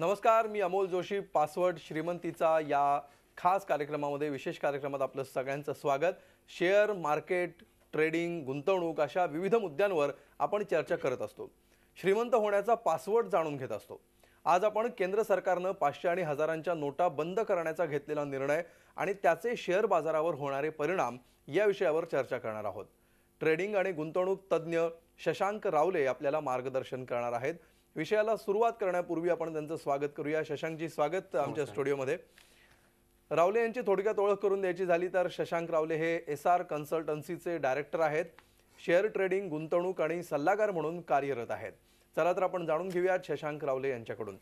नमस्कार मी अमोल जोशी पासवर्ड श्रीमंतीचा या खास कार्यक्रमामध्ये विशेष कार्यक्रमात आपलं सगळ्यांचं स्वागत शेअर मार्केट ट्रेडिंग गुंतवणूक अशा विविध मुद्द्यांवर आपण चर्चा करत असतो श्रीमंत होण्याचा पासवर्ड जाणून घेत असतो आज आपण केंद्र सरकारनं पाचशे आणि हजारांच्या नोटा बंद करण्याचा घेतलेला निर्णय आणि त्याचे शेअर बाजारावर होणारे परिणाम या विषयावर चर्चा करणार आहोत ट्रेडिंग आणि गुंतवणूक तज्ज्ञ शशांक रावले आपल्याला मार्गदर्शन करणार आहेत विषयाला सुरुवात करण्यापूर्वी आपण त्यांचं स्वागत करूया शशांकजी स्वागत आमच्या स्टुडिओमध्ये रावले यांची थोडक्यात ओळख करून द्यायची झाली तर शशांक रावले हे एस आर कन्सल्टन्सीचे डायरेक्टर आहेत शेअर ट्रेडिंग गुंतवणूक आणि सल्लागार म्हणून कार्यरत आहेत चला तर आपण जाणून घेऊया शशांक रावले यांच्याकडून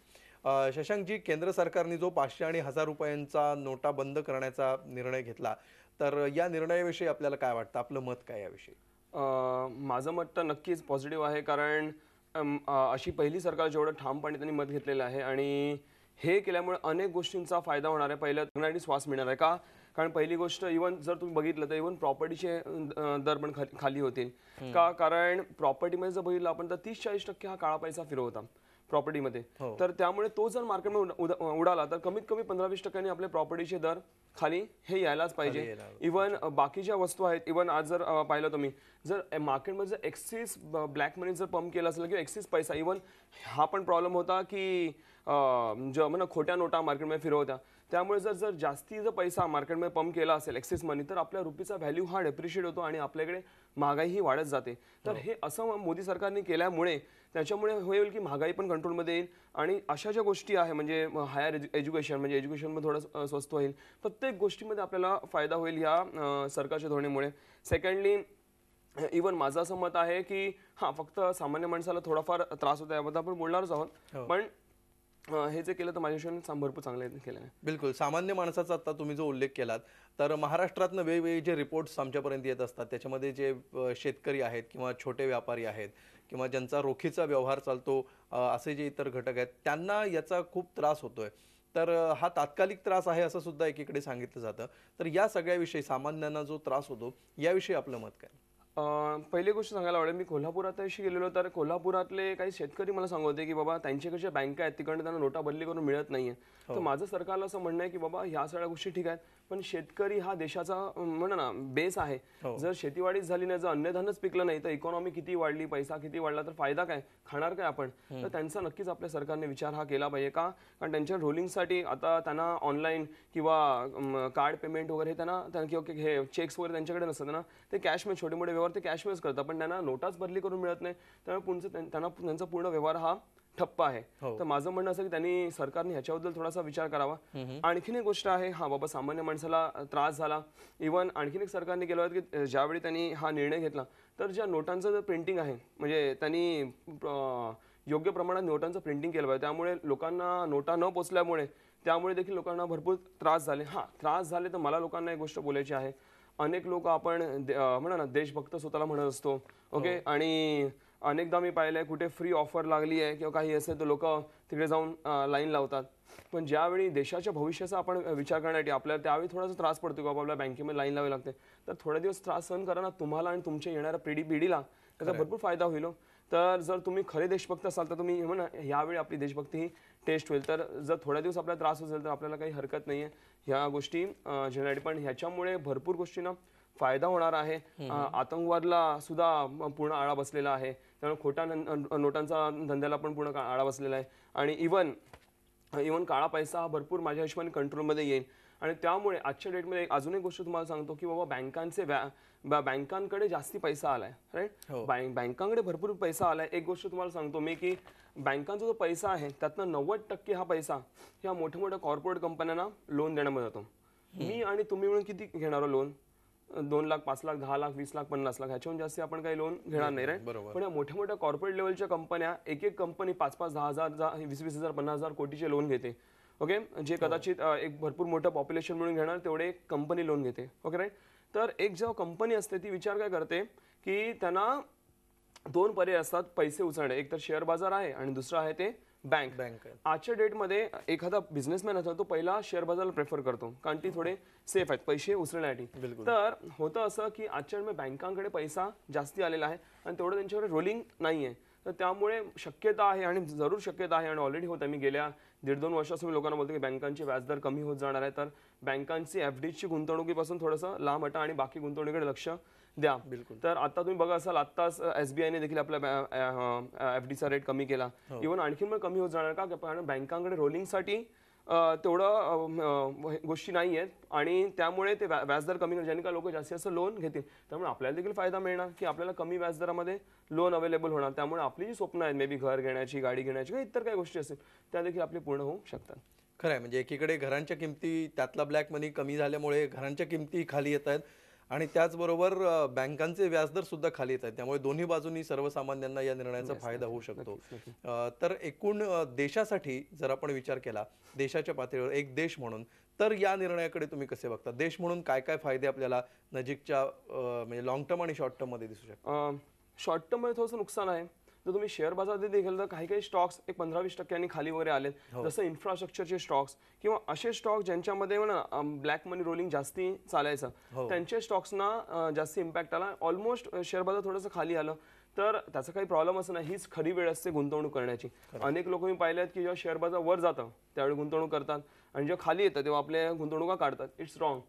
शशांकजी केंद्र सरकारने जो पाचशे आणि हजार रुपयांचा नोटा बंद करण्याचा निर्णय घेतला तर या निर्णयाविषयी आपल्याला काय वाटतं आपलं मत काय याविषयी माझं मत तर नक्कीच पॉझिटिव्ह आहे कारण अशी पहिली सरकार जेवढं ठामपणे त्यांनी मत घेतलेलं आहे आणि हे केल्यामुळे अनेक गोष्टींचा फायदा होणार आहे पहिल्या आणि श्वास मिळणार आहे का कारण पहिली गोष्ट इव्हन जर तुम्ही बघितलं तर इव्हन प्रॉपर्टीचे दर पण खाली होतील का कारण प्रॉपर्टीमध्ये जर बघितलं आपण तर तीस चाळीस टक्के हा काळा पैसा फिरवता प्रॉपर्टीमध्ये हो. तर त्यामुळे तो जर मार्केटमध्ये उडाला तर कमीत कमी पंधरा वीस टक्क्यांनी आपले प्रॉपर्टीचे दर खाली हे यायलाच पाहिजे इवन बाकीच्या वस्तू आहेत इवन आज जर पाहिलं तुम्ही जर मार्केटमध्ये जर एक्सिस ब्लॅक मनी जर पंप केला असेल किंवा एक्सिस पैसा इवन हा पण प्रॉब्लेम होता की म्हणा खोट्या नोटा मार्केटमध्ये फिरवत्या त्यामुळे जर जर जास्ती जर पैसा मार्केटमध्ये पंप केला असेल एक्सिस मनी तर आपल्या रुपीचा व्हॅल्यू हा डेप्रिशिएट होतो आणि आपल्याकडे महागाई ही वाढत जाते तर हो. हे असं मोदी सरकारने केल्यामुळे त्याच्यामुळे होईल की महागाई पण कंट्रोलमध्ये येईल आणि अशा ज्या गोष्टी आहे म्हणजे हायर एज्युकेशन म्हणजे एज्युकेशन एज्युकेशनमध्ये थोडं स्वस्त होईल प्रत्येक गोष्टीमध्ये आपल्याला फायदा होईल ह्या सरकारच्या धोरणेमुळे सेकंडली इवन माझं असं मत आहे की हां फक्त सामान्य माणसाला थोडाफार त्रास होतो याबद्दल आपण बोलणारच आहोत हो. पण हे जे केलं तर माझ्या सांग भरपूर चांगले केलं बिलकुल सामान्य माणसाचा आता तुम्ही जो उल्लेख केलात तर महाराष्ट्रातनं वेगवेगळे जे रिपोर्ट्स आमच्यापर्यंत येत असतात त्याच्यामध्ये जे शेतकरी आहेत किंवा छोटे व्यापारी आहेत किंवा ज्यांचा रोखीचा व्यवहार चालतो असे जे इतर घटक आहेत त्यांना याचा खूप त्रास होतोय तर हा तात्कालिक त्रास आहे असं सुद्धा एकीकडे सांगितलं जातं तर या सगळ्याविषयी सामान्यांना जो त्रास होतो याविषयी आपलं मत काय पहिली गोष्ट सांगायला आवडेल मी कोल्हापुरात अशी गेलेलो तर कोल्हापुरातले काही शेतकरी मला सांगत होते की बाबा त्यांच्याकडे कशा बँका आहेत तिकडनं त्यांना नोटा बदली करून मिळत नाहीये हो. तर माझं सरकारला असं म्हणणं आहे की बाबा ह्या सगळ्या गोष्टी ठीक आहेत पण शेतकरी हा देशाचा म्हण ना बेस आहे हो. जर शेतीवाडीच झाली नाही जर अन्नधानच पिकलं नाही तर इकॉनॉमी किती वाढली पैसा किती वाढला तर फायदा काय खाणार काय आपण तर त्यांचा नक्कीच आपल्या सरकारने विचार हा केला पाहिजे का कारण त्यांच्या रोलिंगसाठी आता त्यांना ऑनलाईन किंवा कार्ड पेमेंट वगैरे त्यांना किंवा हे चेक्स वगैरे त्यांच्याकडे नसतात ना ते मध्ये छोटे मोठे व्यवहार ते कॅशमेच करतात पण त्यांना नोटाच बदली करून मिळत नाही त्यामुळे त्यांना त्यांचा पूर्ण व्यवहार हा ठप्प आहे हो. तर माझं म्हणणं असं की त्यांनी सरकारने ह्याच्याबद्दल थोडासा विचार करावा आणखीन एक गोष्ट आहे हा बाबा सामान्य माणसाला त्रास झाला इव्हन आणखीन एक सरकारने केलं की ज्यावेळी त्यांनी हा निर्णय घेतला तर ज्या नोटांचं जर प्रिंटिंग आहे म्हणजे त्यांनी योग्य प्रमाणात नोटांचं प्रिंटिंग केलं पाहिजे त्यामुळे लोकांना नोटा न पोचल्यामुळे त्यामुळे देखील लोकांना भरपूर त्रास झाले हा त्रास झाले तर मला लोकांना एक गोष्ट बोलायची आहे अनेक लोक आपण म्हणा ना देशभक्त स्वतःला म्हणत असतो ओके हो. आणि अनेकदा मी पाहिलं आहे कुठे फ्री ऑफर लागली आहे किंवा काही असेल तर लोक तिकडे जाऊन लाईन लावतात पण ज्यावेळी देशाच्या भविष्याचा आपण विचार करण्यासाठी आपल्याला त्यावेळी थोडासा त्रास पडतो की बाबा आपल्याला बँकेमध्ये लाईन लावावी लागते तर थोडे दिवस त्रास सहन करा ना तुम्हाला आणि तुमच्या येणाऱ्या पिढी पिढीला त्याचा भरपूर फायदा होईल हो. तर जर तुम्ही खरे देशभक्त असाल तर तुम्ही म्हणा यावेळी आपली देशभक्ती ही टेस्ट होईल तर जर थोड्या दिवस आपल्याला त्रास असेल तर आपल्याला काही हरकत नाही आहे ह्या गोष्टी जनरेट पण ह्याच्यामुळे भरपूर गोष्टींना फायदा होणार आहे आतंकवादला सुद्धा पूर्ण आळा बसलेला आहे त्यामुळे खोटा नोटांचा धंद्याला पण पूर्ण आळा बसलेला आहे आणि इवन इवन काळा पैसा हा भरपूर माझ्या हिशोबाने कंट्रोलमध्ये येईल आणि त्यामुळे आजच्या डेटमध्ये अजून एक गोष्ट तुम्हाला सांगतो की बाबा बँकांचे बँकांकडे जास्ती पैसा आलाय राईट हो. बँकांकडे भरपूर पैसा आलाय एक गोष्ट तुम्हाला सांगतो मी की बँकांचा जो पैसा आहे त्यातनं नव्वद टक्के हा पैसा ह्या मोठ्या मोठ्या कॉर्पोरेट कंपन्यांना लोन देण्यामध्ये जातो मी आणि तुम्ही मिळून किती घेणार लोन दोन लाख पाच लाख दहा लाख वीस लाख पन्नास लाख ह्याच्याहून जास्त आपण काही लोन घेणार नाही रे बरोबर. पण या मोठ्या मोठ्या कॉर्पोरेट लेवलच्या कंपन्या एक एक कंपनी पाच पाच दहा हजार वीस वीस हजार पन्नास हजार कोटीचे लोन घेते ओके जे हो. कदाचित एक भरपूर मोठं पॉप्युलेशन म्हणून घेणार तेवढे एक कंपनी लोन घेते ओके राईट तर एक जेव्हा कंपनी असते ती विचार काय करते की त्यांना दोन पर्याय असतात पैसे उचलणे एक तर शेअर बाजार आहे आणि दुसरं आहे ते बँक बँक आजच्या आजच्या डेटमध्ये एखादा बिझनेसमॅन असा तो पहिला शेअर बाजारला प्रेफर करतो कारण ती थोडे सेफ आहेत पैसे उचलण्यासाठी तर होतं असं की आजच्या बँकांकडे पैसा जास्ती आलेला आहे आणि तेवढं त्यांच्याकडे रोलिंग नाही आहे तर त्यामुळे शक्यता आहे आणि जरूर शक्यता आहे आणि ऑलरेडी होत आहे मी गेल्या दीड दोन वर्षापासून लोकांना बोलतो की बँकांचे व्याजदर कमी होत जाणार आहे तर बँकांची एफ डीची गुंतवणुकीपासून थोडंसं लांब हटा आणि बाकी गुंतवणुकीकडे लक्ष द्या बिलकुल तर आता तुम्ही बघा असाल आत्ताच ने देखील आपल्या एफ रेट कमी केला इव्हन हो. आणखीन कमी होत जाणार का कारण बँकांकडे रोलिंगसाठी तेवढं गोष्टी नाही आहेत आणि त्यामुळे ते व्याजदर कमी ज्याने का लोक जास्ती जास्त लोन घेतील त्यामुळे आपल्याला देखील फायदा मिळणार की आपल्याला कमी व्याजदरामध्ये लोन अवेलेबल होणार त्यामुळे आपली जी स्वप्न आहेत मे बी घर घेण्याची गाडी घेण्याची किंवा इतर काही गोष्टी असतील त्या देखील आपली पूर्ण होऊ शकतात खरं आहे म्हणजे एकीकडे घरांच्या किमती त्यातला ब्लॅक मनी कमी झाल्यामुळे घरांच्या किमती खाली येत आहेत आणि त्याचबरोबर बँकांचे व्याजदर सुद्धा खाली येत आहेत त्यामुळे दोन्ही बाजूनी सर्वसामान्यांना या निर्णयाचा फायदा होऊ शकतो तर एकूण देशासाठी जर आपण विचार केला देशाच्या पातळीवर एक देश म्हणून तर या निर्णयाकडे तुम्ही कसे बघता देश म्हणून काय काय फायदे आपल्याला नजीकच्या म्हणजे लॉंग टर्म आणि शॉर्ट टर्म मध्ये दिसू शकतात शॉर्ट टर्म मध्ये थोडंसं नुकसान आहे तर तुम्ही शेअर बाजारात देखील तर काही काही स्टॉक्स एक पंधरा वीस टक्क्यांनी खाली वगैरे आलेत हो. जसं इन्फ्रास्ट्रक्चरचे स्टॉक्स किंवा असे स्टॉक ज्यांच्यामध्ये म्हणा ब्लॅक मनी रोलिंग जास्ती चालायचं हो. त्यांच्या स्टॉक्सना जास्त इम्पॅक्ट आला ऑलमोस्ट शेअर बाजार थोडंसं खाली आलं तर त्याचा काही प्रॉब्लेम असं नाही हीच खरी वेळ असते गुंतवणूक करण्याची अनेक लोक मी पाहिले आहेत की जेव्हा शेअर बाजार वर जातं त्यावेळी गुंतवणूक करतात आणि जेव्हा खाली येतं तेव्हा आपल्या गुंतवणुका काढतात इट्स रॉंग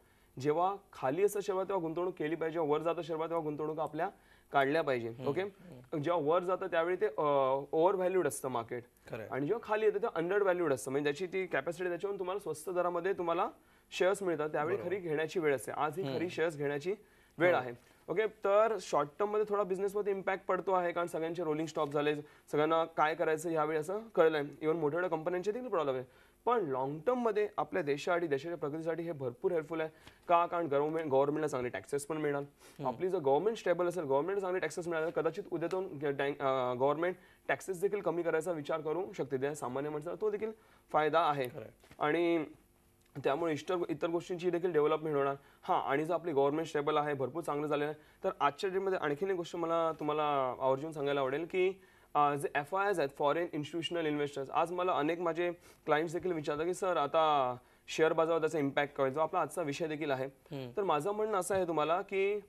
जेव्हा खाली असतं शेअर तेव्हा गुंतवणूक केली पाहिजे वर जातं शेअर तेव्हा गुंतवणूक आपल्या काढल्या पाहिजे ओके जेव्हा वर जातं त्यावेळी ते ओव्हर व्हॅल्यूड असतं मार्केट आणि जेव्हा खाली येतं ते अंडर व्हॅल्यूड असतं म्हणजे त्याची ती कॅपॅसिटी त्याच्यावर तुम्हाला स्वस्त दरामध्ये तुम्हाला शेअर्स मिळतात त्यावेळी खरी घेण्याची वेळ असते आज ही खरी शेअर्स घेण्याची वेळ हो. आहे ओके तर शॉर्ट टर्म मध्ये थोडा बिझनेस मध्ये इम्पॅक्ट पडतो आहे कारण सगळ्यांचे रोलिंग स्टॉप झाले सगळ्यांना काय करायचं यावेळी असं कळलं आहे इव्हन मोठ्या मोठ्या कंपन्यांचे देखील प्रॉब्लेम आहे पण लाँग टर्ममध्ये आपल्या देशा आणि देशाच्या प्रगतीसाठी हे भरपूर हेल्पफुल आहे का कारण गव्हर्नमेंट गव्हर्नमेंटला चांगले टॅक्सेस पण मिळणार आपली जर गव्हर्नमेंट स्टेबल असेल गव्हर्नमेंट चांगले टॅक्सेस मिळाले कदाचित उद्या दोन गव्हर्नमेंट टॅक्सेस देखील कमी करायचा विचार करू शकते सामान्य माणसाला तो देखील फायदा आहे आणि त्यामुळे इतर इतर गोष्टींची देखील डेव्हलपमेंट होणार हा आणि जर आपली गव्हर्नमेंट स्टेबल आहे भरपूर चांगलं झालेलं आहे तर आजच्या डेटमध्ये आणखीन एक गोष्ट मला तुम्हाला आवर्जून सांगायला आवडेल की जे एफ आय आहेत फॉरेन इन्स्टिट्युशनल इन्व्हेस्टर्स आज मला अनेक माझे क्लायंट्स देखील विचारतात की सर आता शेअर बाजारावर त्याचा इम्पॅक्ट काय जो आपला आजचा विषय देखील आहे तर माझं म्हणणं असं आहे तुम्हाला की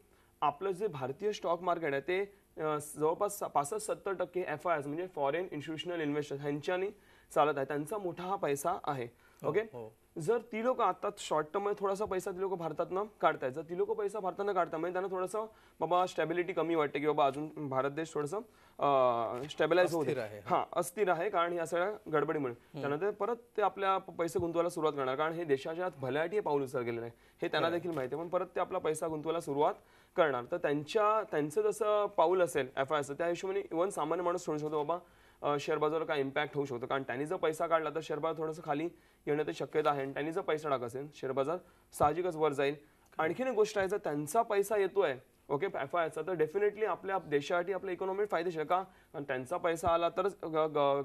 आपलं जे भारतीय स्टॉक मार्केट आहे ते जवळपास पासष्ट सत्तर टक्के एफ आय म्हणजे फॉरेन इन्स्टिट्युशनल इन्व्हेस्टर्स ह्यांच्यानी चालत आहे त्यांचा मोठा हा पैसा आहे ओके हो, हो. जर ती लोक आता शॉर्ट टर्म मध्ये थोडासा पैसा ती लोक भारतातनं काढतायत जर ती लोक पैसा भारतानं म्हणजे त्यांना थोडंसं बाबा स्टॅबिलिटी कमी वाटते की बाबा अजून भारत देश थोडंसं स्टेबिलाईज होत आहे हां अस्थिर आहे कारण या सगळ्या गडबडीमुळे त्यानंतर परत ते आपल्या पैसे गुंतवायला सुरुवात करणार कारण हे देशाच्या भल्याटी पाऊल पाऊल गेलेलं आहे हे त्यांना देखील माहिती आहे पण परत ते आपला पैसा गुंतवायला सुरुवात करणार तर त्यांच्या त्यांचं जसं पाऊल असेल एफ आय त्या हिशोबाने इव्हन सामान्य माणूस सोडू शकतो बाबा शेअर बाजारवर काय इम्पॅक्ट होऊ शकतो कारण त्यांनी जर पैसा काढला तर शेअर बाजार थोडंसं खाली येण्याची शक्यता आहे आणि त्यांनी जर पैसा टाक असेल शेअर बाजार साहजिकच वर जाईल आणखीन एक गोष्ट आहे जर त्यांचा पैसा येतोय ओके एफ आयचा तर डेफिनेटली आपल्या देशासाठी आपल्या इकॉनॉमी फायदेशीर का कारण त्यांचा पैसा आला तरच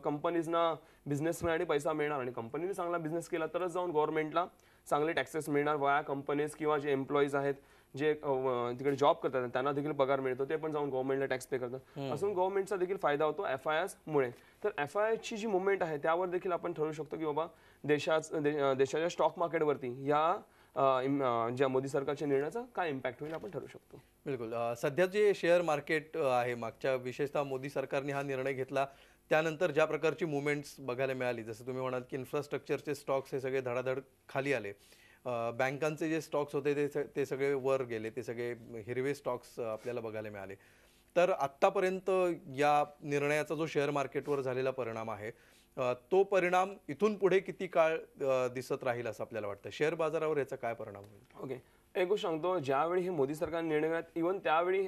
कंपनीजना आणि पैसा मिळणार आणि कंपनीने चांगला बिझनेस केला तरच जाऊन गव्हर्नमेंटला चांगले टॅक्सेस मिळणार वया कंपनीज किंवा जे एम्प्लॉईज आहेत जे तिकडे जॉब करतात त्यांना देखील पगार मिळतो ते पण जाऊन गव्हर्नमेंटला टॅक्स पे करतात असून गव्हर्नमेंटचा देखील फायदा होतो एफ आय मुळे तर एफ आय ची जी मुवमेंट आहे त्यावर देखील आपण ठरू शकतो की बाबा देशाच देशाच्या स्टॉक मार्केटवरती या ज्या मोदी सरकारच्या निर्णयाचा काय इम्पॅक्ट होईल आपण ठरू शकतो बिलकुल सध्या जे शेअर मार्केट आहे मागच्या विशेषतः मोदी सरकारने हा निर्णय घेतला त्यानंतर ज्या प्रकारची मुवमेंट्स बघायला मिळाली जसं तुम्ही म्हणाल की इन्फ्रास्ट्रक्चरचे स्टॉक्स हे सगळे धडाधड खाली आले बँकांचे जे स्टॉक्स होते ते ते सगळे वर गेले ते सगळे हिरवे स्टॉक्स आपल्याला बघायला मिळाले तर आत्तापर्यंत या निर्णयाचा जो शेअर मार्केटवर झालेला परिणाम आहे तो परिणाम इथून पुढे किती काळ दिसत राहील असं आपल्याला वाटतं शेअर बाजारावर याचा काय परिणाम होईल ओके एक गोष्ट सांगतो ज्यावेळी हे मोदी सरकारने निर्णय इवन त्यावेळी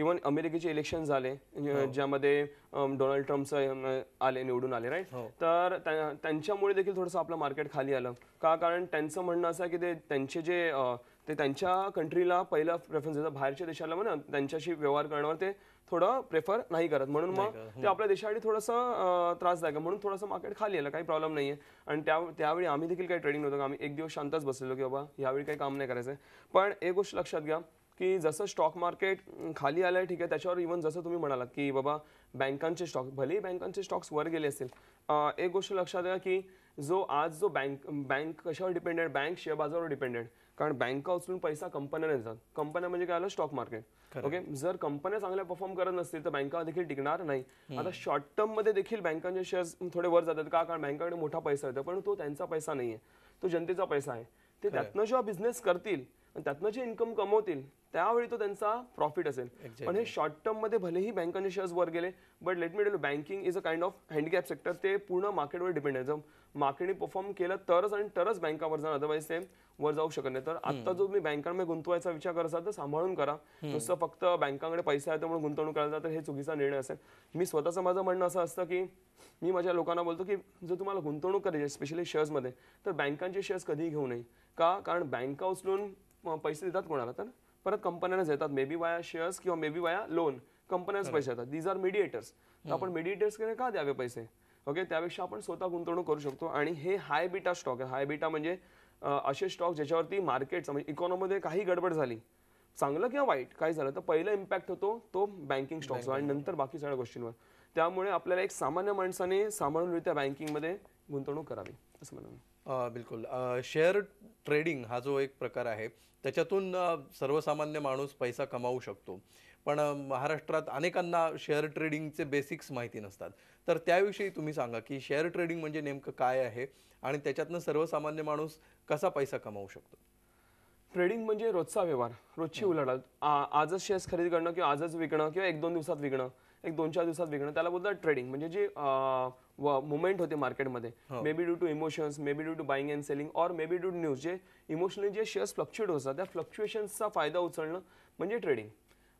इव्हन अमेरिकेचे इलेक्शन झाले हो. ज्यामध्ये डोनाल्ड ट्रम्पचं आले निवडून आले राईट हो. तर त्यांच्यामुळे देखील थोडंसं आपलं मार्केट खाली आलं का कारण त्यांचं म्हणणं असं की ते त्यांचे जे ते त्यांच्या कंट्रीला पहिला प्रेफरन्स देतात बाहेरच्या देशाला म्हणा त्यांच्याशी व्यवहार करण्यावर ते थोडं प्रेफर नाही करत म्हणून मग ते आपल्या देशासाठी थोडंसं त्रासदायक म्हणून थोडंसं मार्केट खाली आलं काही प्रॉब्लेम नाही आहे आणि त्या त्यावेळी आम्ही देखील काही ट्रेडिंग नव्हतो आम्ही एक दिवस शांतच बसलेलो की बाबा यावेळी काही काम नाही करायचं पण एक गोष्ट लक्षात घ्या की जसं स्टॉक मार्केट खाली आलं आहे ठीक आहे त्याच्यावर इव्हन जसं तुम्ही म्हणालात की बाबा बँकांचे स्टॉक भलेही बँकांचे स्टॉक्स वर गेले असेल एक गोष्ट लक्षात घ्या की जो आज जो बँक बँक कशावर डिपेंडेंट बँक शेअर बाजारावर डिपेंडेंट कारण बँका उचलून पैसा कंपन्या देतात कंपन्या म्हणजे काय आलं स्टॉक मार्केट ओके जर कंपन्या चांगल्या परफॉर्म करत नसतील तर बँका देखील टिकणार नाही आता शॉर्ट टर्म मध्ये देखील बँकांचे शेअर्स थोडे वर जातात का कारण बँकाकडे मोठा पैसा येतो पण तो त्यांचा पैसा नाहीये तो जनतेचा पैसा आहे ते त्यातनं जेव्हा बिझनेस करतील आणि त्यातनं जे इन्कम कमवतील त्यावेळी तो त्यांचा प्रॉफिट असेल पण हे शॉर्ट टर्म मध्ये भलेही बँकांचे शेअर्स वर गेले but let me tell banking is a kind of handicap sector ते पूर्ण मार्केटवर डिपेंड आहे मार्केटने परफॉर्म केलं तरच आणि तरच बँकावर जाणं अदरवाईज ते वर जाऊ शकत नाही तर आता जो तुम्ही बँकांमध्ये गुंतवायचा विचार करत असाल तर सांभाळून करा नुसतं फक्त बँकांकडे पैसे आहेत म्हणून गुंतवणूक करायला तर हे चुकीचा निर्णय असेल मी स्वतःचं माझं म्हणणं असं असतं की मी माझ्या लोकांना बोलतो की जर तुम्हाला गुंतवणूक करायची स्पेशली शेअर्समध्ये तर बँकांचे शेअर्स कधीही घेऊ नये का कारण बँका उचलून पैसे देतात कोणाला तर परत कंपन्यांना येतात मे बी वाया शेअर्स किंवा मे बी वाया लोन कंपन्यांच पैसे येतात दीज आर मिडिएटर्स आपण मिडिएटर्सकडे का द्यावे पैसे ओके त्यापेक्षा आपण स्वतः गुंतवणूक करू शकतो आणि हे हाय बीटा स्टॉक आहे हाय बीटा म्हणजे असे स्टॉक ज्याच्यावरती मार्केट म्हणजे इकॉनॉमीमध्ये काही गडबड झाली चांगलं किंवा वाईट काय झालं तर पहिला इम्पॅक्ट होतो तो बँकिंग स्टॉक आणि नंतर बाकी सगळ्या गोष्टींवर त्यामुळे आपल्याला एक सामान्य माणसाने सांभाळून बँकिंग बँकिंगमध्ये गुंतवणूक करावी असं म्हणून बिलकुल शेअर ट्रेडिंग हा जो एक प्रकार आहे त्याच्यातून सर्वसामान्य माणूस पैसा कमावू शकतो पण महाराष्ट्रात अनेकांना शेअर ट्रेडिंगचे बेसिक्स माहिती नसतात तर त्याविषयी तुम्ही सांगा की शेअर ट्रेडिंग म्हणजे नेमकं काय आहे आणि त्याच्यातनं सर्वसामान्य माणूस कसा पैसा कमावू शकतो ट्रेडिंग म्हणजे रोजचा व्यवहार रोजची उलाढाल आजच शेअर्स खरेदी करणं किंवा आजच विकणं किंवा एक दोन दिवसात विकणं एक दोन चार दिवसात विकणं त्याला बोलतात ट्रेडिंग म्हणजे जे मुवमेंट होते मार्केटमध्ये may be due to emotions may be due to buying and selling or may be due to news जे इमोशनली जे शेअर्स फ्लक्च्युएट होतात त्या फ्लक्च्युएशन्सचा फायदा उचलणं म्हणजे ट्रेडिंग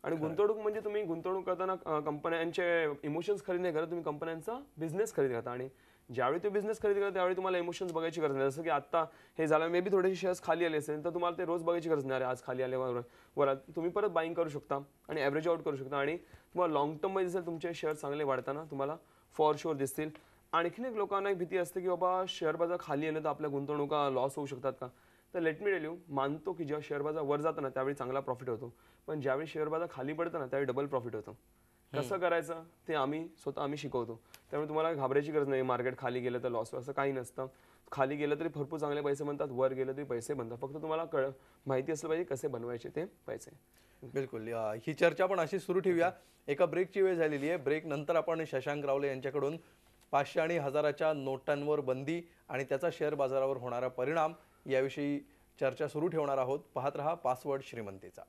आणि गुंतवणूक म्हणजे तुम्ही गुंतवणूक करताना कंपन्यांचे इमोशन्स खरेदी नाही करत तुम्ही कंपन्यांचा बिझनेस खरेदी करता आणि ज्यावेळी तो बिझनेस खरेदी करा त्यावेळी तुम्हाला इमोशन्स बघायची गरज नाही जसं की आता हे झालं मे बी थोडेसे शेअर्स खाली आले असेल तर तुम्हाला ते रोज बघायची गरज नाही आज खाली आल्यावर वर तुम्ही परत बाईंग करू शकता आणि ॲव्हरेज आउट करू शकता आणि तुम्हाला लाँग टर्ममध्ये दिसेल तुमचे शेअर्स चांगले वाढताना तुम्हाला फॉर शुअर दिसतील आणखीन एक लोकांना एक भीती असते की बाबा शेअर बाजार खाली आलं तर आपल्या गुंतवणुका लॉस होऊ शकतात का तर लेट मी डेल्यू मानतो की जेव्हा शेअर बाजार वर जाताना त्यावेळी चांगला प्रॉफिट होतो पण ज्यावेळी शेअर बाजार खाली पडतं ना त्यावेळी डबल प्रॉफिट होतं कसं करायचं ते आम्ही स्वतः आम्ही शिकवतो त्यामुळे तुम्हाला घाबरायची गरज नाही मार्केट खाली गेलं तर लॉस असं काही नसतं खाली गेलं तरी भरपूर चांगले पैसे बनतात वर गेलं तरी पैसे बनतात फक्त तुम्हाला कळ माहिती असलं पाहिजे कसे बनवायचे ते पैसे बिलकुल ही चर्चा पण अशी सुरू ठेवूया एका ब्रेकची वेळ झालेली आहे ब्रेक नंतर आपण शशांक रावले यांच्याकडून पाचशे आणि हजाराच्या नोटांवर बंदी आणि त्याचा शेअर बाजारावर होणारा परिणाम याविषयी चर्चा सुरू ठेवणार आहोत पाहत रहा पासवर्ड श्रीमंतीचा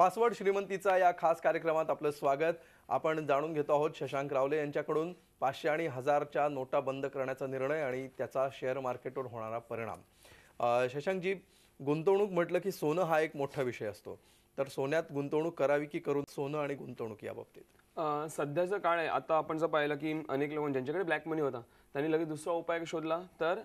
पासवर्ड श्रीमंतीचा या खास कार्यक्रमात आपलं स्वागत आपण जाणून घेतो आहोत शशांक रावले यांच्याकडून पाचशे आणि हजारच्या नोटा बंद करण्याचा निर्णय आणि त्याचा शेअर मार्केटवर होणारा परिणाम शशांकजी गुंतवणूक म्हटलं की सोनं हा एक मोठा विषय असतो तर सोन्यात गुंतवणूक करावी की करून सोनं आणि गुंतवणूक याबाबतीत सध्याचं काळ आहे आता आपण जर पाहिलं की अनेक लोक ज्यांच्याकडे ब्लॅक मनी होता त्यांनी लगेच दुसरा उपाय शोधला तर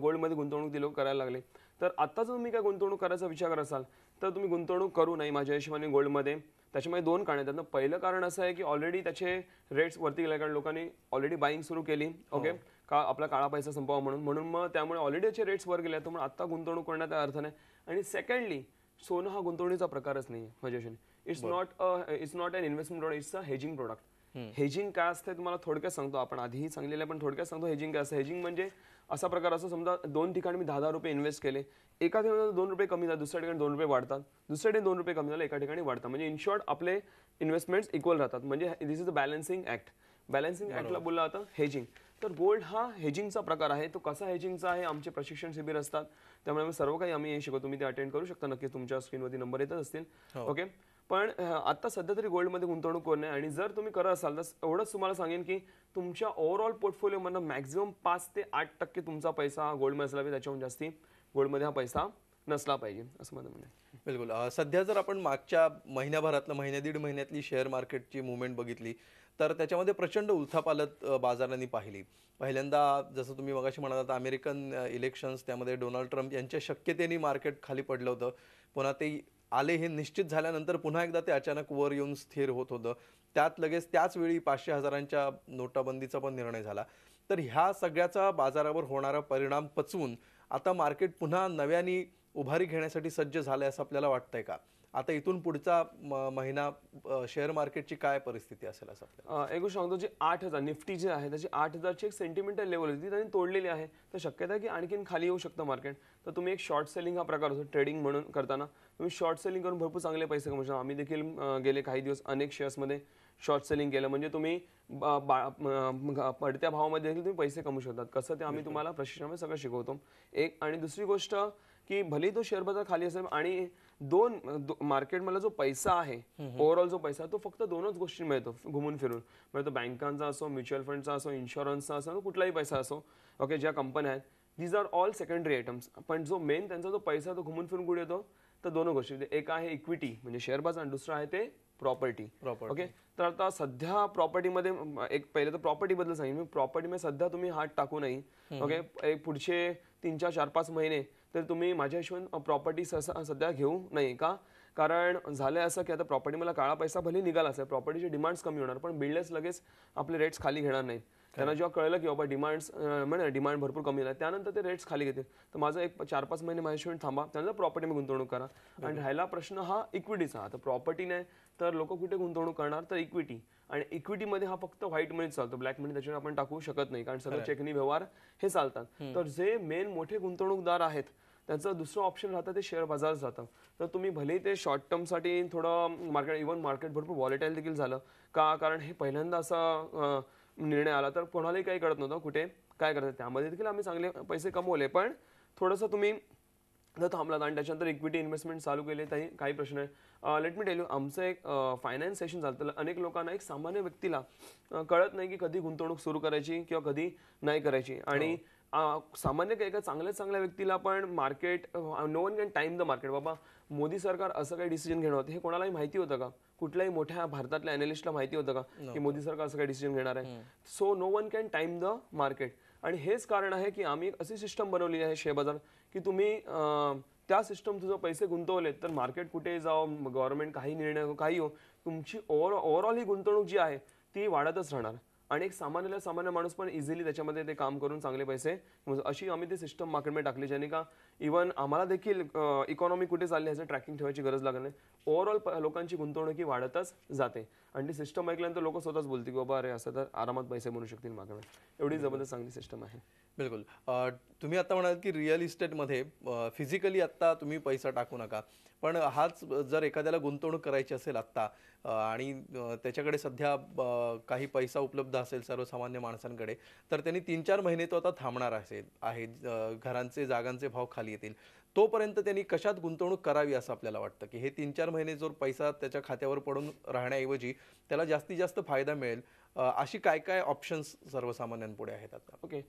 गोल्डमध्ये गुंतवणूक ती लोक करायला लागले तर आता जर तुम्ही काय गुंतवणूक करायचा विचार असाल तर तुम्ही गुंतवणूक करू नाही माझ्या हिशोबाने गोल्डमध्ये त्याच्यामध्ये दोन कारण आहेत पहिलं कारण असं आहे की ऑलरेडी त्याचे रेट्स वरती गेले कारण लोकांनी ऑलरेडी बाईंग सुरू केली ओके हो. का आपला काळा पैसा संपावा म्हणून म्हणून मग त्यामुळे ऑलरेडी रेट्स वर गेले तर मग आत्ता गुंतवणूक करण्यात अर्थ नाही आणि सेकंडली सोनं हा गुंतवणुकीचा प्रकारच नाही आहे माझ्या हिशोबाने it's not a it's not an investment product it's a hedging product hedging काय असते तुम्हाला थोडक्यात सांगतो आपण आधीही सांगलेलं पण थोडक्यात सांगतो हेजिंग काय असतं हेजिंग म्हणजे असा प्रकार असं समजा दोन ठिकाणी मी दहा दहा रुपये इन्व्हेस्ट केले एका ठिकाणी दोन रुपये कमी झाले दुसऱ्या ठिकाणी दोन रुपये वाढतात दुसऱ्या ठिकाणी दोन रुपये कमी झाले एका ठिकाणी वाढतात म्हणजे इन शॉर्ट आपले इन्व्हेस्टमेंट्स इक्वल राहतात म्हणजे this is a balancing act balancing ऍक्टला बोलला जातं हेजिंग तर गोल्ड हा हेजिंगचा प्रकार आहे तो कसा हेजिंगचा आहे आमचे प्रशिक्षण शिबिर असतात त्यामुळे आम्ही सर्व काही आम्ही हे शिकवतो तुम्ही ते अटेंड करू शकता नक्की तुमच्या स्क्रीनवरती नंबर येतच असतील ओके हो. पण आता सध्या तरी गोल्डमध्ये गुंतवणूक कोण नाही आणि जर तुम्ही करत असाल तर एवढंच तुम्हाला सांगेन की तुमच्या ओव्हरऑल पोर्टफोलिओमधनं मॅक्झिमम पाच ते आठ टक्के तुमचा पैसा गोल्डमध्ये असला पाहिजे त्याच्याहून जास्ती गोल्डमध्ये हा पैसा नसला पाहिजे असं माझं म्हणणं बिलकुल सध्या जर आपण मागच्या महिन्याभरातलं महिन्या दीड महिन्यातली शेअर मार्केटची मुवमेंट बघितली तर त्याच्यामध्ये प्रचंड उलथापालत बाजारांनी पाहिली पहिल्यांदा जसं तुम्ही मगाशी तर अमेरिकन इलेक्शन्स त्यामध्ये डोनाल्ड ट्रम्प यांच्या शक्यतेने मार्केट खाली पडलं होतं पुन्हा ते आले हे निश्चित झाल्यानंतर पुन्हा एकदा ते अचानक वर येऊन स्थिर होत होतं त्यात लगेच त्याच वेळी पाचशे हजारांच्या नोटाबंदीचा पण निर्णय झाला तर ह्या सगळ्याचा बाजारावर होणारा परिणाम पचवून आता मार्केट पुन्हा नव्याने उभारी घेण्यासाठी सज्ज झालं आहे असं आपल्याला वाटतंय का आता इथून पुढचा महिना शेअर मार्केटची काय परिस्थिती असेल असं एक गोष्ट सांगतो जी आठ हजार निफ्टी जी आहे त्याची आठ हजारची एक सेंटिमेंटल लेवल होती ती त्यांनी तोडलेली आहे तर शक्यता आहे की आणखीन खाली येऊ शकतं मार्केट तर तुम्ही एक शॉर्ट सेलिंग हा प्रकार होतो ट्रेडिंग म्हणून करताना तुम्ही शॉर्ट सेलिंग करून भरपूर चांगले पैसे कमवू शकता आम्ही देखील गेले काही दिवस अनेक शेअर्समध्ये शॉर्ट सेलिंग केलं म्हणजे तुम्ही पडत्या भावामध्ये देखील तुम्ही पैसे कमवू शकतात कसं ते आम्ही तुम्हाला प्रशिक्षणामध्ये सगळं शिकवतो एक आणि दुसरी गोष्ट की भले तो शेअर बाजार खाली असेल आणि दोन मार्केट मार्केटमधला जो पैसा आहे ओव्हरऑल जो पैसा तो फक्त दोनच गोष्टी मिळतो घुमून फिरून म्हणजे तो बँकांचा असो म्युच्युअल फंडचा असो इन्शुरन्सचा असो कुठलाही पैसा असो ओके ज्या कंपन्या आहेत these are all secondary items पण जो मेन त्यांचा जो पैसा तो घुमून फिरून कुठे येतो तर दोन गोष्टी म्हणजे एक आहे इक्विटी म्हणजे शेअर बाजार आणि दुसरं आहे ते प्रॉपर्टी ओके तर आता सध्या प्रॉपर्टीमध्ये एक पहिले तर प्रॉपर्टीबद्दल सांगेन मी मध्ये सध्या तुम्ही हात टाकू नाही ओके एक पुढचे तीन चार चार पाच महिने तर तुम्ही माझ्या हिशोबाने प्रॉपर्टी सध्या घेऊ नाही का कारण झालं असं की आता प्रॉपर्टी मला काळा पैसा भले निघाला असेल प्रॉपर्टीचे डिमांड्स कमी होणार पण बिल्डर्स लगेच आपले रेट्स खाली घेणार नाही त्यांना जेव्हा कळलं की बाबा डिमांड म्हणजे डिमांड भरपूर कमी झाला त्यानंतर ते रेट्स खाली घेतील तर माझं एक चार पाच महिने शिवण थांबा त्यानंतर प्रॉपर्टीमध्ये गुंतवणूक करा आणि राहिला प्रश्न हा इक्विटीचा आता प्रॉपर्टी नाही तर लोक कुठे गुंतवणूक करणार तर इक्विटी आणि इक्विटीमध्ये हा फक्त व्हाईट मनी चालतो ब्लॅक मनी त्याच्यावर आपण टाकू शकत नाही कारण सगळे चेकनी व्यवहार हे चालतात तर जे मेन मोठे गुंतवणूकदार आहेत त्याचं दुसरं ऑप्शन राहतं ते शेअर बाजार जातं तर तुम्ही भले ते शॉर्ट टर्मसाठी थोडं मार्केट इव्हन मार्केट भरपूर वॉलेटाईल देखील झालं का कारण हे पहिल्यांदा असं निर्णय आला तर कोणालाही काही कळत नव्हतं कुठे काय करतात त्यामध्ये देखील आम्ही चांगले पैसे कमवले पण थोडंसं तुम्ही जर थांबलात आणि त्याच्यानंतर इक्विटी इन्व्हेस्टमेंट चालू केले तरी काही प्रश्न आहे लेट मी टेल यू आमचं एक फायनान्स सेशन झालं अनेक लोकांना एक सामान्य व्यक्तीला कळत नाही की कधी गुंतवणूक सुरू करायची किंवा कधी नाही करायची आणि हो. सामान्य काय एका चांगल्या चांगल्या व्यक्तीला पण market no one can time the market बाबा मोदी सरकार असं काही डिसिजन घेणार होतं हे कोणालाही माहिती होतं का कुठल्याही मोठ्या भारतातल्या अनालिस्टला माहिती होतं का की मोदी सरकार असं काही डिसिजन घेणार आहे so no one can time the market आणि हेच कारण आहे की आम्ही अशी सिस्टम बनवली आहे शेअर बाजार की तुम्ही त्या सिस्टम तुझं पैसे गुंतवले तर मार्केट कुठे जाओ गव्हर्नमेंट काही निर्णय काही हो तुमची ओव्हर ओव्हरऑल ही गुंतवणूक जी आहे ती वाढतच राहणार आणि एक सामान्यला सामान्य माणूस पण इझिली त्याच्यामध्ये ते काम करून चांगले पैसे अशी आम्ही ती सिस्टम मार्केटमध्ये टाकली ज्याने का इवन आम्हाला देखील इकॉनॉमी कुठे चालली ह्याचं ट्रॅकिंग ठेवायची गरज लागली नाही ओव्हरऑल लोकांची गुंतवणुकी वाढतच जाते आणि ती सिस्टम ऐकल्यानंतर लोक स्वतःच बोलतील की बाबा अरे असं तर आरामात पैसे बनू शकतील मार्केटमध्ये एवढी जबरदस्त चांगली सिस्टम आहे बिलकुल तुम्ही आता म्हणाल की रिअल इस्टेटमध्ये फिजिकली आत्ता तुम्ही पैसा टाकू नका पण हाच जर एखाद्याला गुंतवणूक करायची असेल आत्ता आणि त्याच्याकडे सध्या काही पैसा उपलब्ध असेल सर्वसामान्य माणसांकडे तर त्यांनी तीन चार महिने तो आता थांबणार असेल आहे घरांचे जागांचे भाव खाली येतील तोपर्यंत त्यांनी कशात गुंतवणूक करावी असं आपल्याला वाटतं की हे तीन चार महिने जो पैसा त्याच्या खात्यावर पडून राहण्याऐवजी त्याला जास्तीत जास्त फायदा मिळेल अशी काय काय ऑप्शन्स सर्वसामान्यांपुढे आहेत आता ओके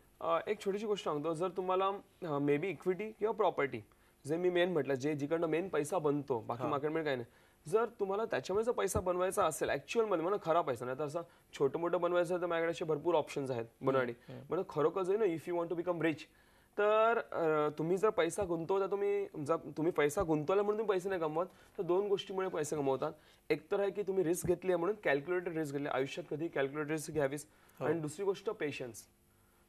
एक छोटीशी गोष्ट सांगतो जर तुम्हाला मे बी इक्विटी किंवा प्रॉपर्टी जे मी मेन म्हटलं जे जिकडनं मेन पैसा बनतो बाकी मार्केटमध्ये काही नाही जर तुम्हाला त्याच्यामध्ये जर पैसा बनवायचा असेल मध्ये म्हणून खरा पैसा नाही तर असं छोटं मोठं बनवायचं तर माझ्याकडे असे भरपूर ऑप्शन्स आहेत बनवणे म्हणजे खरोखर आहे ना if you want to become rich तर तुम्ही जर पैसा गुंतवता तुम्ही तुम्ही पैसा गुंतवला म्हणून तुम्ही पैसे नाही कमवत तर दोन गोष्टीमुळे पैसे कमवतात एक तर आहे की तुम्ही रिस्क घेतली म्हणून कॅल्क्युलेटेड रिस्क घेतली आयुष्यात कधी कॅल्क्युलेटेड रिस्क घ्यावीस हो. आणि दुसरी गोष्ट पेशन्स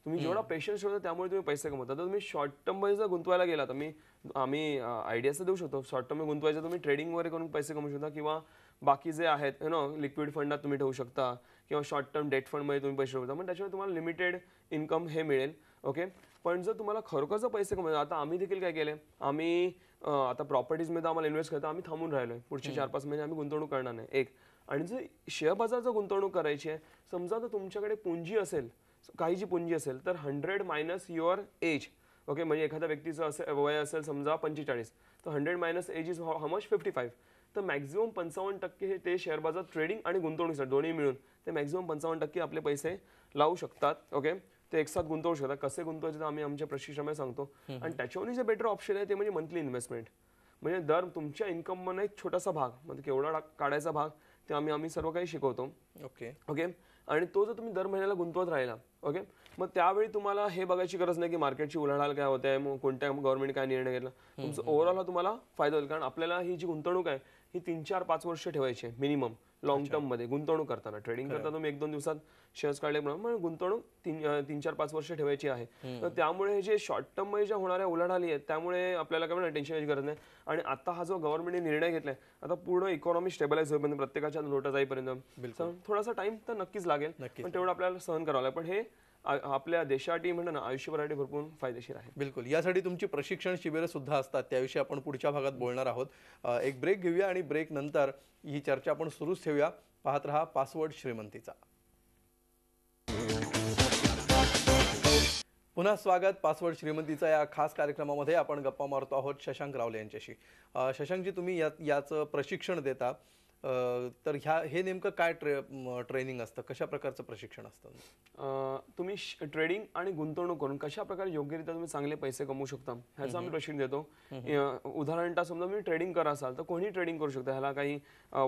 तुम्ही जेवढा पेशन्स ठेवता त्यामुळे तुम्ही पैसे कमवता तर तुम्ही शॉर्ट मध्ये जर गुंतवायला गेला तर मी आम्ही आयडियाचं देऊ शकतो शॉर्ट टर्म गुंतवायचं तुम्ही ट्रेडिंग वगैरे करून पैसे कमवू शकता किंवा बाकी जे आहेत यु नो लिक्विड फंडात तुम्ही ठेवू शकता किंवा शॉर्ट टर्म डेट फंडमध्ये तुम्ही पैसे ठेवू शकता पण त्याच्यामुळे तुम्हाला लिमिटेड इन्कम हे मिळेल ओके पण जर तुम्हाला खरोखर पैसे कमवतात आता आम्ही देखील काय केले आम्ही आता प्रॉपर्टीजमध्ये आम्हाला इन्व्हेस्ट करतो आम्ही थांबून राहिलोय आहे पुढचे चार पाच महिने आम्ही गुंतवणूक करणार नाही एक आणि जर शेअर बाजार जर गुंतवणूक करायची आहे समजा जर तुमच्याकडे पुंजी असेल काही जी पुंजी असेल तर hundred minus your age okay म्हणजे एखाद्या व्यक्तीचं असं वय असेल समजा पंचेचाळीस तर hundred minus age is how much fifty five तर मॅक्झिमम पंचावन्न टक्के हे ते शेअर बाजार ट्रेडिंग आणि गुंतवणूक दोन्ही मिळून ते मॅक्झिमम पंचावन्न टक्के आपले पैसे लावू शकतात ओके ते एक साथ गुंतवू शकतात कसे गुंतवायचे तर आम्ही आमच्या प्रशिक्षणामध्ये सांगतो आणि त्याच्यावरून जे बेटर ऑप्शन आहे ते म्हणजे मंथली इन्व्हेस्टमेंट म्हणजे दर तुमच्या इन्कममधून एक छोटासा भाग म्हणजे केवढा काढायचा भाग ते आम्ही आम्ही सर्व काही शिकवतो ओके ओके आणि तो जर तुम्ही दर महिन्याला गुंतवत राहिला ओके मग त्यावेळी तुम्हाला हे बघायची गरज नाही की मार्केटची उलाढाल काय होते मग कोणत्या गव्हर्नमेंट काय निर्णय घेतला तुमचं ओव्हरऑल हा तुम्हाला फायदा होईल कारण आपल्याला ही जी गुंतवणूक आहे ही तीन चार पाच वर्ष ठेवायची मिनिमम लॉंग टर्म मध्ये गुंतवणूक करताना ट्रेडिंग करता तुम्ही एक दोन दिवसात शेअर्स काढले म्हणून गुंतवणूक तीन चार पाच वर्ष ठेवायची आहे तर त्यामुळे जे शॉर्ट टर्म मध्ये ज्या होणाऱ्या उलाढाली आहेत त्यामुळे आपल्याला काय म्हणा टेन्शन गरज नाही आणि आता हा जो गव्हर्नमेंटने निर्णय घेतलाय आता पूर्ण इकॉनॉमी स्टेबलाइज होईपर्यंत प्रत्येकाच्या नोटा जाईपर्यंत थोडासा टाइम तर नक्कीच लागेल पण तेवढं आपल्याला सहन करावं लागेल पण हे आपल्या देशासाठी म्हणणं ना आयुष्यभरासाठी भरपूर फायदेशीर आहे बिलकुल यासाठी तुमची प्रशिक्षण शिबिरं सुद्धा असतात त्याविषयी आपण पुढच्या भागात बोलणार आहोत एक ब्रेक घेऊया आणि ब्रेक नंतर ही चर्चा आपण सुरूच ठेवूया पाहत रहा पासवर्ड श्रीमंतीचा पुन्हा स्वागत पासवर्ड श्रीमंतीचा या खास कार्यक्रमामध्ये आपण गप्पा मारतो आहोत शशांक रावले यांच्याशी शशांकजी तुम्ही या प्रशिक्षण देता तर ह्या हे नेमकं काय ट्रे ट्रेनिंग असतं कशा प्रकारचं प्रशिक्षण असतं तुम्ही ट्रेडिंग आणि गुंतवणूक करून कशा प्रकारे योग्यरित्या तुम्ही चांगले पैसे कमवू शकता ह्याचं आम्ही प्रशिक्षण देतो उदाहरणतः समजा तुम्ही ट्रेडिंग करा असाल तर कोणी ट्रेडिंग करू शकता ह्याला काही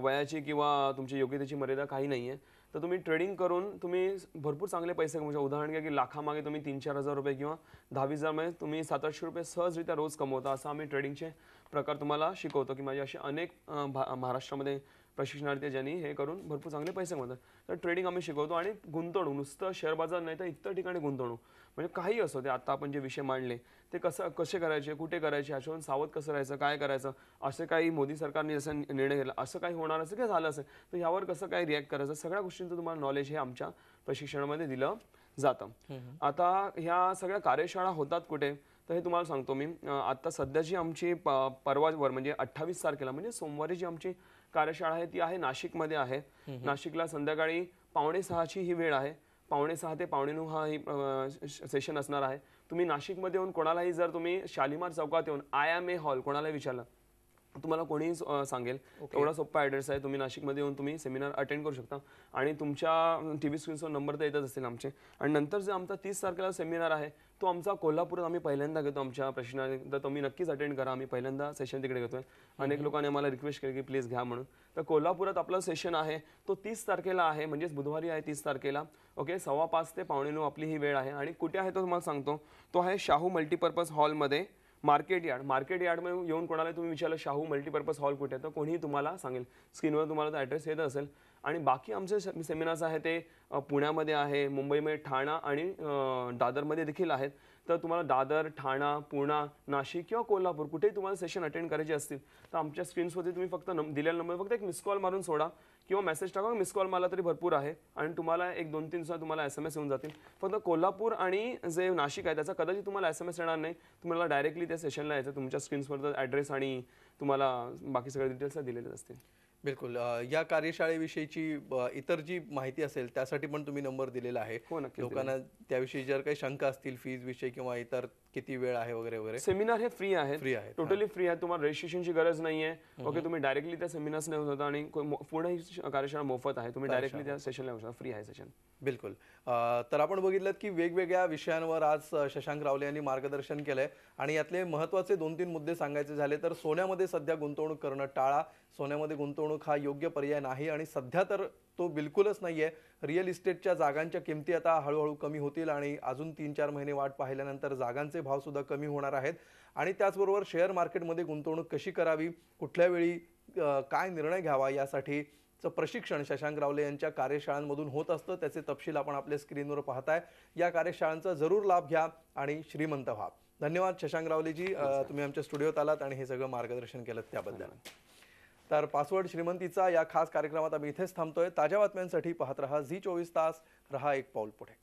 वयाची किंवा तुमची योग्यतेची मर्यादा काही नाही आहे तर तुम्ही ट्रेडिंग करून तुम्ही भरपूर चांगले पैसे कमवू शकता उदाहरण घ्या की लाखामागे तुम्ही तीन चार हजार रुपये किंवा दहा वीस हजारमध्ये तुम्ही सात आठशे रुपये सहजरित्या रोज कमवता असं आम्ही ट्रेडिंगचे प्रकार तुम्हाला शिकवतो की माझे असे अनेक महाराष्ट्रामध्ये प्रशिक्षणार्थी ज्यांनी हे करून भरपूर चांगले पैसे कमवतात तर ट्रेडिंग आम्ही शिकवतो आणि गुंतवणूक नुसतं शेअर बाजार नाही तर इतर ठिकाणी गुंतवणूक म्हणजे काही असो ते आता आपण जे विषय मांडले ते कसं कसे करायचे कुठे करायचे ह्याच्यावरून सावध कसं राहायचं काय करायचं असे काही मोदी सरकारने जसं निर्णय घेतला असं काही होणार असेल काय झालं असेल तर ह्यावर कसं काय रिॲक्ट करायचं सगळ्या गोष्टींचं तुम्हाला नॉलेज हे आमच्या प्रशिक्षणामध्ये दिलं जातं आता ह्या सगळ्या कार्यशाळा होतात कुठे तर हे तुम्हाला सांगतो मी आता सध्या जी आमची परवाजवर म्हणजे अठ्ठावीस तारखेला म्हणजे सोमवारी जी आमची कार्यशाळा आहे ती आहे नाशिकमध्ये आहे नाशिकला संध्याकाळी पावणे सहाची ही वेळ आहे पावणे सहा ते पावणे नऊ हा ही सेशन असणार आहे तुम्ही नाशिकमध्ये येऊन कोणालाही जर तुम्ही शालिमार चौकात येऊन आय एम ए हॉल कोणालाही विचारलं तुम्हाला कोणीही सांगेल एवढा सोपा ॲड्रेस आहे तुम्ही नाशिकमध्ये येऊन तुम्ही सेमिनार अटेंड करू शकता आणि तुमच्या टी व्ही स्क्रीनचा नंबर तर येतच असेल आमचे आणि नंतर जे आमचा तीस तारखेला सेमिनार आहे तो आमचा कोल्हापुरात आम्ही पहिल्यांदा घेतो आमच्या प्रश्नाने तर तुम्ही नक्कीच अटेंड करा आम्ही पहिल्यांदा सेशन तिकडे घेतोय अनेक लोकांनी आम्हाला रिक्वेस्ट केली की प्लीज घ्या म्हणून तर कोल्हापुरात आपला सेशन आहे तो तीस तारखेला आहे म्हणजेच बुधवारी आहे तीस तारखेला ओके सव्वा पाच ते पावणे नऊ आपली ही वेळ आहे आणि कुठे आहे तो तुम्हाला सांगतो तो आहे शाहू मल्टीपर्पज हॉलमध्ये मार्केट यार्ड मार्केट यार्डमध्ये येऊन कोणाला तुम्ही विचारलं शाहू मल्टीपर्पज हॉल कुठे तर कोणीही तुम्हाला सांगेल स्क्रीनवर तुम्हाला तर ॲड्रेस येत असेल आणि बाकी आमचे सेमिनार्स आहे ते पुण्यामध्ये आहे मुंबईमध्ये ठाणा आणि दादरमध्ये देखील आहेत तर तुम्हाला दादर ठाणा पुणा नाशिक किंवा कोल्हापूर कुठेही तुम्हाला सेशन अटेंड करायचे असतील तर आमच्या स्क्रीन्सवरती तुम्ही फक्त नम दिलेला नंबर फक्त एक मिस कॉल मारून सोडा किंवा मेसेज टाका मिस कॉल मला तरी भरपूर आहे आणि तुम्हाला एक दोन तीन दिवसात तुम्हाला एस एम एस येऊन जातील फक्त कोल्हापूर आणि जे नाशिक आहे त्याचा कदाचित तुम्हाला एस एम एस येणार नाही तुम्हाला डायरेक्टली त्या सेशनला यायचं तुमच्या स्क्रीन्सवर ॲड्रेस आणि तुम्हाला बाकी सगळे डिटेल्स दिलेले असतील बिलकुल या कार्यशाळेविषयीची इतर जी माहिती असेल त्यासाठी पण तुम्ही नंबर दिलेला आहे हो लोकांना त्याविषयी जर काही शंका असतील फीज विषयी किंवा इतर किती वेळ आहे वगैरे वगैरे सेमिनार हे फ्री आहे फ्री आहे टोटली फ्री आहे तुम्हाला रजिस्ट्रेशनची गरज नाही आहे ओके तुम्ही डायरेक्टली त्या सेमिनार्स नाही होता आणि पूर्ण ही कार्यशाळा मोफत आहे तुम्ही डायरेक्टली त्या सेशनला फ्री आहे सेशन बिलकुल तर आपण बघितलं की वेगवेगळ्या विषयांवर आज शशांक रावले यांनी मार्गदर्शन आहे आणि यातले महत्त्वाचे दोन तीन मुद्दे सांगायचे झाले तर सोन्यामध्ये सध्या गुंतवणूक करणं टाळा सोन्यामध्ये गुंतवणूक हा योग्य पर्याय नाही आणि सध्या तर तो बिलकुलच नाही आहे रिअल इस्टेटच्या जागांच्या किमती आता हळूहळू कमी होतील आणि अजून तीन चार महिने वाट पाहिल्यानंतर जागांचे भावसुद्धा कमी होणार आहेत आणि त्याचबरोबर शेअर मार्केटमध्ये गुंतवणूक कशी करावी कुठल्या वेळी काय निर्णय घ्यावा यासाठी चं प्रशिक्षण शशांक रावले यांच्या कार्यशाळांमधून होत असतं त्याचे तपशील आपण आपल्या स्क्रीनवर पाहताय या कार्यशाळांचा जरूर लाभ घ्या आणि श्रीमंत व्हा धन्यवाद शशांक रावलेजी तुम्ही आमच्या स्टुडिओत आलात आणि हे सगळं मार्गदर्शन केलं त्याबद्दल तर पासवर्ड श्रीमंतीचा या खास कार्यक्रमात आम्ही इथेच थांबतोय ताज्या बातम्यांसाठी पाहत रहा झी चोवीस तास रहा एक पाऊल पुढे